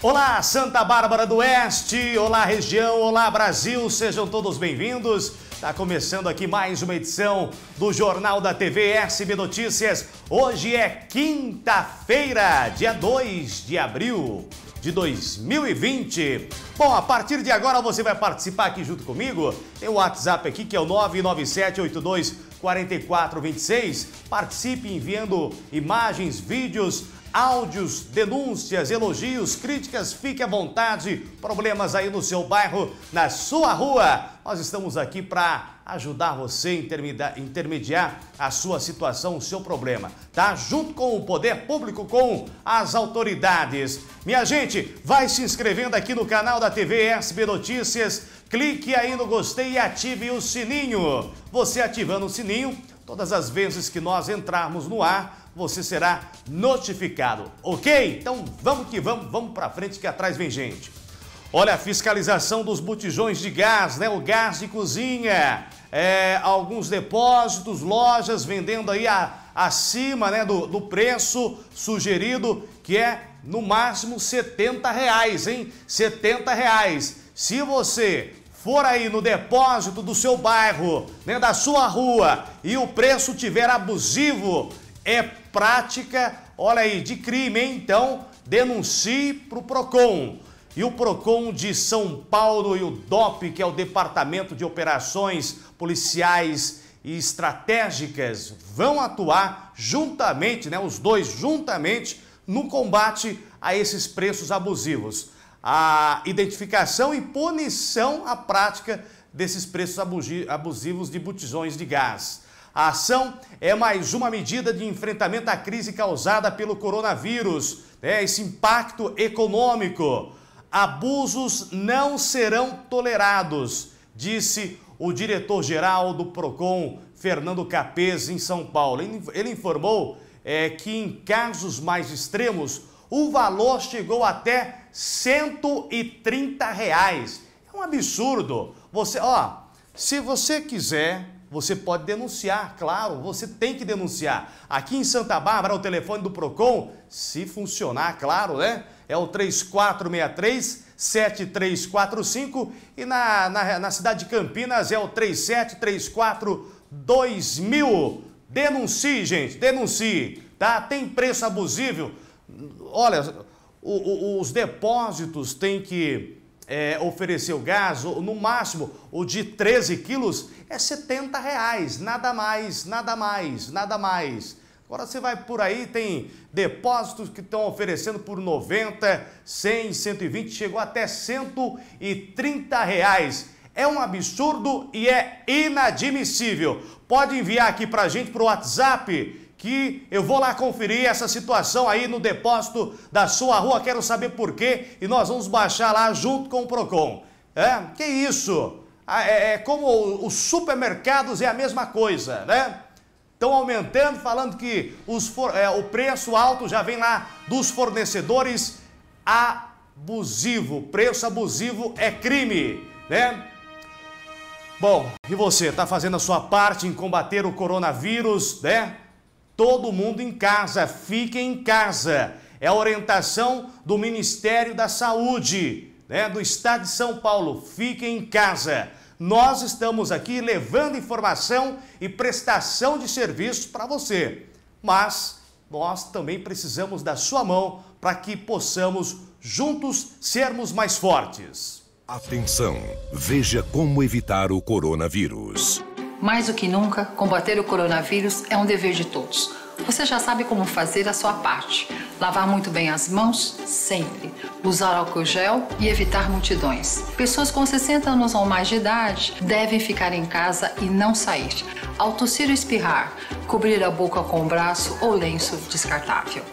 Olá, Santa Bárbara do Oeste! Olá, região! Olá, Brasil! Sejam todos bem-vindos. Está começando aqui mais uma edição do Jornal da TV SB Notícias. Hoje é quinta-feira, dia 2 de abril de 2020. Bom, a partir de agora você vai participar aqui junto comigo. Tem o WhatsApp aqui que é o 99782 4426. Participe enviando imagens, vídeos áudios, denúncias, elogios, críticas, fique à vontade. Problemas aí no seu bairro, na sua rua. Nós estamos aqui para ajudar você a intermediar a sua situação, o seu problema, tá? Junto com o poder público, com as autoridades. Minha gente, vai se inscrevendo aqui no canal da TV SB Notícias, clique aí no gostei e ative o sininho. Você ativando o sininho, todas as vezes que nós entrarmos no ar, você será notificado, ok? Então vamos que vamos, vamos para frente que atrás vem gente. Olha a fiscalização dos botijões de gás, né? O gás de cozinha, é, alguns depósitos, lojas vendendo aí a, acima né, do, do preço sugerido, que é no máximo 70 reais, hein? 70 reais. Se você for aí no depósito do seu bairro, né, da sua rua, e o preço tiver abusivo, é prática, olha aí, de crime, hein? Então, denuncie para o PROCON. E o PROCON de São Paulo e o DOP, que é o Departamento de Operações Policiais e Estratégicas, vão atuar juntamente, né, os dois juntamente, no combate a esses preços abusivos. A identificação e punição à prática desses preços abusivos de botijões de gás. A ação é mais uma medida de enfrentamento à crise causada pelo coronavírus, né? esse impacto econômico. Abusos não serão tolerados, disse o diretor-geral do PROCON, Fernando Capez, em São Paulo. Ele informou é, que em casos mais extremos, o valor chegou até 130 reais. É um absurdo. Você, ó, se você quiser você pode denunciar, claro, você tem que denunciar. Aqui em Santa Bárbara, o telefone do PROCON, se funcionar, claro, né? É o 3463-7345 e na, na, na, cidade de Campinas é o 3734-2000. Denuncie, gente, denuncie, tá? Tem preço abusivo. Olha, o, o, os depósitos têm que é, o gás, no máximo o de 13 quilos, é 70 reais, nada mais, nada mais, nada mais. Agora você vai por aí, tem depósitos que estão oferecendo por 90, 100, 120, chegou até 130 reais. É um absurdo e é inadmissível. Pode enviar aqui para a gente para o WhatsApp que eu vou lá conferir essa situação aí no depósito da sua rua, quero saber por quê, e nós vamos baixar lá junto com o PROCON. É, que isso? Ah, é, é como os supermercados é a mesma coisa, né? Estão aumentando, falando que for, é, o preço alto já vem lá dos fornecedores abusivo. Preço abusivo é crime, né? Bom, e você, está fazendo a sua parte em combater o coronavírus, né? Todo mundo em casa, fique em casa. É a orientação do Ministério da Saúde, né, do Estado de São Paulo. Fique em casa. Nós estamos aqui levando informação e prestação de serviços para você. Mas nós também precisamos da sua mão para que possamos juntos sermos mais fortes. Atenção! Veja como evitar o coronavírus. Mais do que nunca, combater o coronavírus é um dever de todos. Você já sabe como fazer a sua parte. Lavar muito bem as mãos, sempre. Usar álcool gel e evitar multidões. Pessoas com 60 anos ou mais de idade devem ficar em casa e não sair. Ao tossir ou espirrar, cobrir a boca com o braço ou lenço descartável.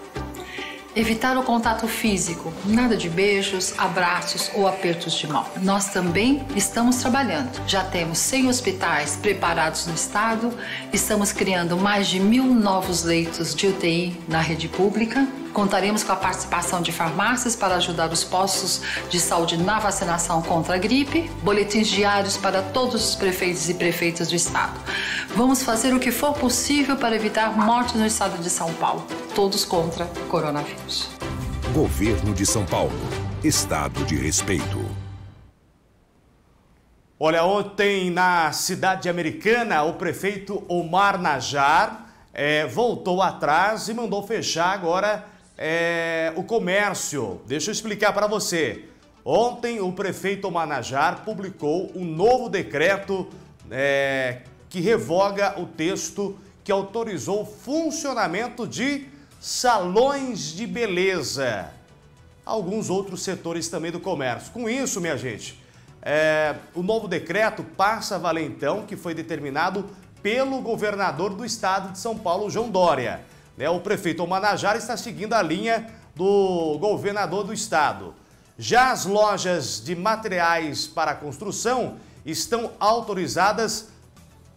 Evitar o contato físico, nada de beijos, abraços ou apertos de mão. Nós também estamos trabalhando. Já temos 100 hospitais preparados no estado, estamos criando mais de mil novos leitos de UTI na rede pública Contaremos com a participação de farmácias para ajudar os postos de saúde na vacinação contra a gripe, boletins diários para todos os prefeitos e prefeitas do estado. Vamos fazer o que for possível para evitar mortes no estado de São Paulo. Todos contra coronavírus. Governo de São Paulo. Estado de respeito. Olha, ontem na cidade americana, o prefeito Omar Najar é, voltou atrás e mandou fechar agora é, o comércio. Deixa eu explicar para você. Ontem, o prefeito Manajar publicou um novo decreto é, que revoga o texto que autorizou o funcionamento de salões de beleza. Alguns outros setores também do comércio. Com isso, minha gente, é, o novo decreto passa a valer então, que foi determinado pelo governador do estado de São Paulo, João Dória. Né? O prefeito Manajara está seguindo a linha do governador do estado. Já as lojas de materiais para construção estão autorizadas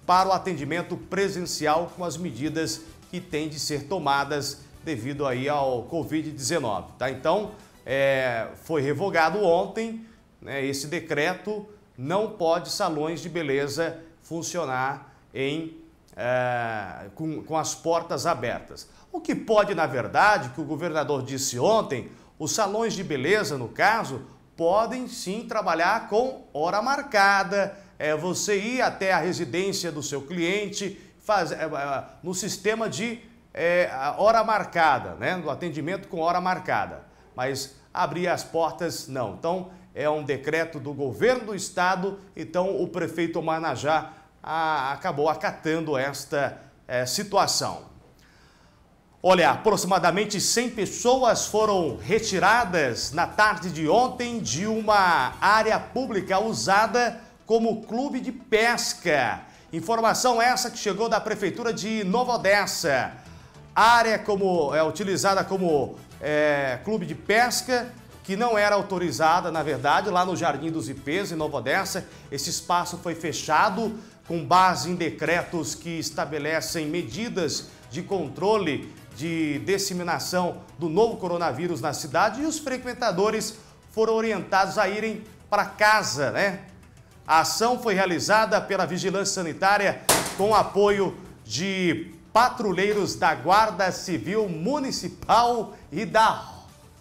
para o atendimento presencial com as medidas que têm de ser tomadas devido aí ao Covid-19. Tá? Então, é, foi revogado ontem né, esse decreto, não pode salões de beleza funcionar em é, com, com as portas abertas. O que pode, na verdade, que o governador disse ontem, os salões de beleza, no caso, podem sim trabalhar com hora marcada. É você ir até a residência do seu cliente faz, é, é no sistema de é, hora marcada, né? do atendimento com hora marcada. Mas abrir as portas, não. Então, é um decreto do governo do estado, então o prefeito Manajá a, acabou acatando esta é, situação. Olha, aproximadamente 100 pessoas foram retiradas na tarde de ontem de uma área pública usada como clube de pesca. Informação essa que chegou da Prefeitura de Nova Odessa. Área como, é utilizada como é, clube de pesca, que não era autorizada, na verdade, lá no Jardim dos Ipês, em Nova Odessa. Esse espaço foi fechado com base em decretos que estabelecem medidas de controle de disseminação do novo coronavírus na cidade e os frequentadores foram orientados a irem para casa, né? A ação foi realizada pela Vigilância Sanitária com apoio de patrulheiros da Guarda Civil Municipal e da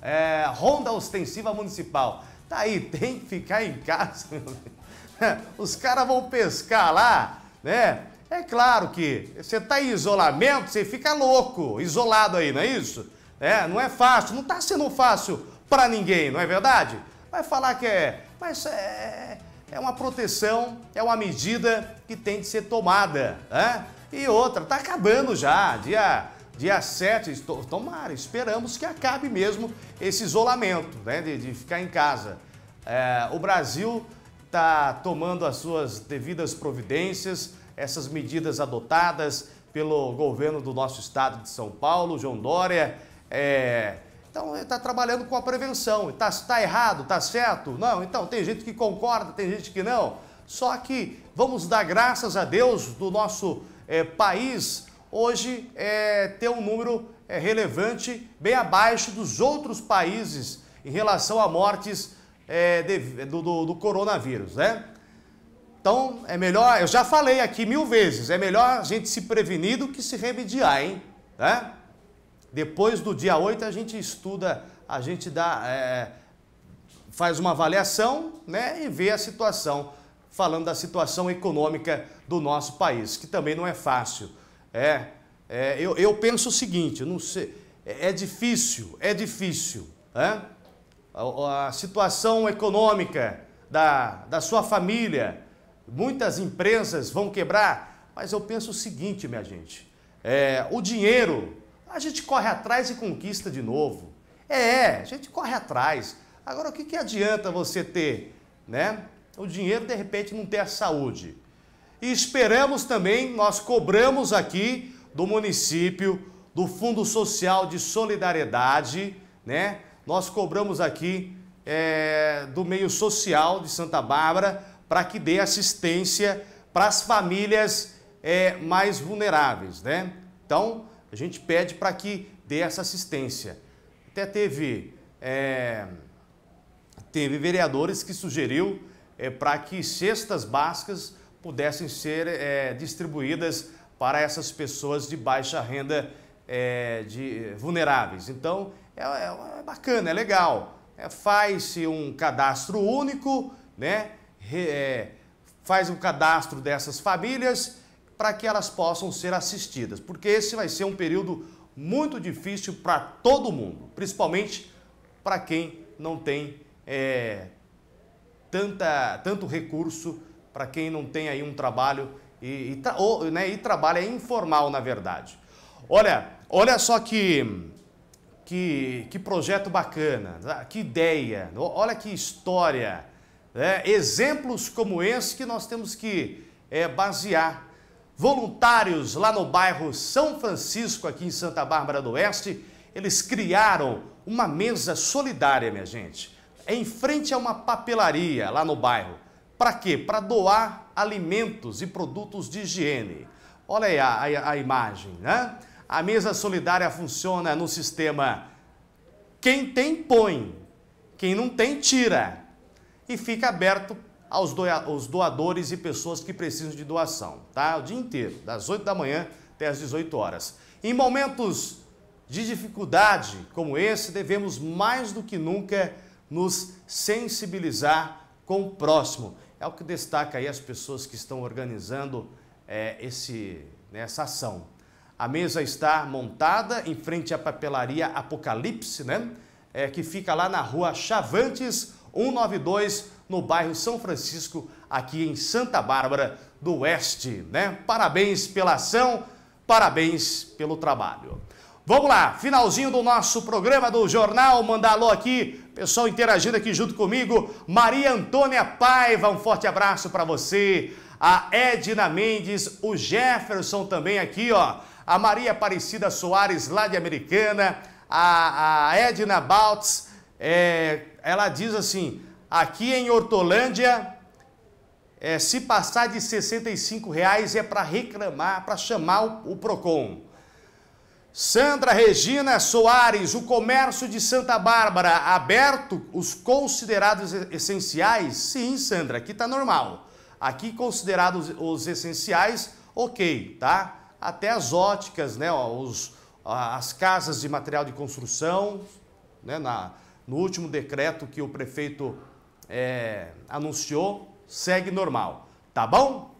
é, Ronda Ostensiva Municipal. Tá aí, tem que ficar em casa, meu né? Deus. Os caras vão pescar lá, né? É claro que você está em isolamento, você fica louco, isolado aí, não é isso? É, não é fácil, não está sendo fácil para ninguém, não é verdade? Vai falar que é, mas é, é uma proteção, é uma medida que tem de ser tomada. Né? E outra, está acabando já, dia, dia 7, tomara, esperamos que acabe mesmo esse isolamento né, de, de ficar em casa. É, o Brasil está tomando as suas devidas providências, essas medidas adotadas pelo governo do nosso estado de São Paulo, João Dória. É... Então, está trabalhando com a prevenção. Está tá errado, está certo? Não, então, tem gente que concorda, tem gente que não. Só que vamos dar graças a Deus do nosso é, país hoje é, ter um número é, relevante bem abaixo dos outros países em relação a mortes é, de, é do, do, do coronavírus, né? Então, é melhor, eu já falei aqui mil vezes, é melhor a gente se prevenir do que se remediar, hein? Né? Depois do dia 8 a gente estuda, a gente dá, é, faz uma avaliação né, e vê a situação, falando da situação econômica do nosso país, que também não é fácil. É, é eu, eu penso o seguinte, não sei, é, é difícil, é difícil, né? a, situação econômica da, da sua família. Muitas empresas vão quebrar, mas eu penso o seguinte, minha gente: é, o dinheiro a gente corre atrás e conquista de novo. É, é, a gente corre atrás. Agora, o que, que adianta você ter né, o dinheiro de repente não ter a saúde? E esperamos também, nós cobramos aqui do município, do Fundo Social de Solidariedade, né? nós cobramos aqui é, do meio social de Santa Bárbara para que dê assistência para as famílias é, mais vulneráveis, né? Então, a gente pede para que dê essa assistência. Até teve, é, teve vereadores que sugeriu é, para que cestas básicas pudessem ser é, distribuídas para essas pessoas de baixa renda é, de vulneráveis. Então, é, é, é bacana, é legal. É, Faz-se um cadastro único, né? Re, é, faz um cadastro dessas famílias para que elas possam ser assistidas, porque esse vai ser um período muito difícil para todo mundo, principalmente para quem não tem é, tanta, tanto recurso, para quem não tem aí um trabalho e, e, ou, né, e trabalha informal, na verdade. Olha, olha só que que, que projeto bacana, né? que ideia, né? olha que história. Né? exemplos como esse que nós temos que é, basear. Voluntários lá no bairro São Francisco, aqui em Santa Bárbara do Oeste, eles criaram uma mesa solidária, minha gente, em frente a uma papelaria lá no bairro. Para quê? Para doar alimentos e produtos de higiene. Olha aí a, a, a imagem, né? A mesa solidária funciona no sistema quem tem, põe, quem não tem, tira. E fica aberto aos, doadores e pessoas que precisam de doação, tá? O dia inteiro, das 8 da manhã até as 18 horas. Em momentos de dificuldade como esse, devemos mais do que nunca nos sensibilizar com o próximo. É o que destaca aí as pessoas que estão organizando é, esse, né, essa ação. A mesa está montada em frente à papelaria Apocalipse, né? É, que fica lá na rua Chavantes 192, no bairro São Francisco, aqui em Santa Bárbara do Oeste. Né? Parabéns pela ação, parabéns pelo trabalho. Vamos lá, finalzinho do nosso programa do Jornal Mandalô aqui. Pessoal interagindo aqui junto comigo. Maria Antônia Paiva, um forte abraço para você. A Edna Mendes, o Jefferson também aqui, ó a Maria Aparecida Soares, lá de Americana, a, a Edna Baltz, é, ela diz assim, aqui em Hortolândia, é, se passar de 65 reais é para reclamar, para chamar o, o PROCON. Sandra Regina Soares, o comércio de Santa Bárbara aberto, os considerados essenciais? Sim, Sandra, aqui tá normal. Aqui considerados os essenciais, ok, tá? até as óticas, né, os, as casas de material de construção, né, na, no último decreto que o prefeito é, anunciou, segue normal, tá bom?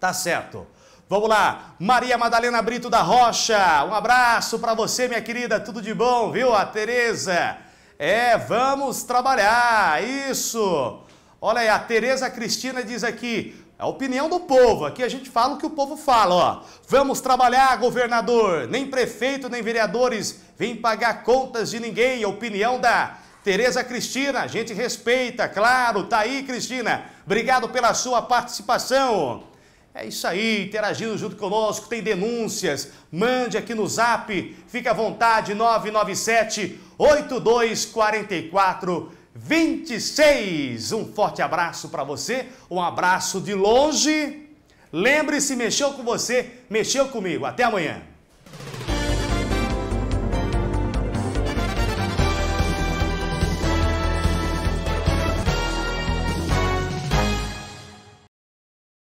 Tá certo. Vamos lá, Maria Madalena Brito da Rocha, um abraço para você, minha querida, tudo de bom, viu? A Tereza, é, vamos trabalhar, isso. Olha aí, a Tereza Cristina diz aqui, é a opinião do povo. Aqui a gente fala o que o povo fala, ó. Vamos trabalhar, governador. Nem prefeito, nem vereadores vêm pagar contas de ninguém. A opinião da Tereza Cristina, a gente respeita, claro. Tá aí, Cristina. Obrigado pela sua participação. É isso aí, interagindo junto conosco, tem denúncias, mande aqui no zap, fica à vontade, 997 8244 26. Um forte abraço para você, um abraço de longe. Lembre-se, mexeu com você, mexeu comigo. Até amanhã.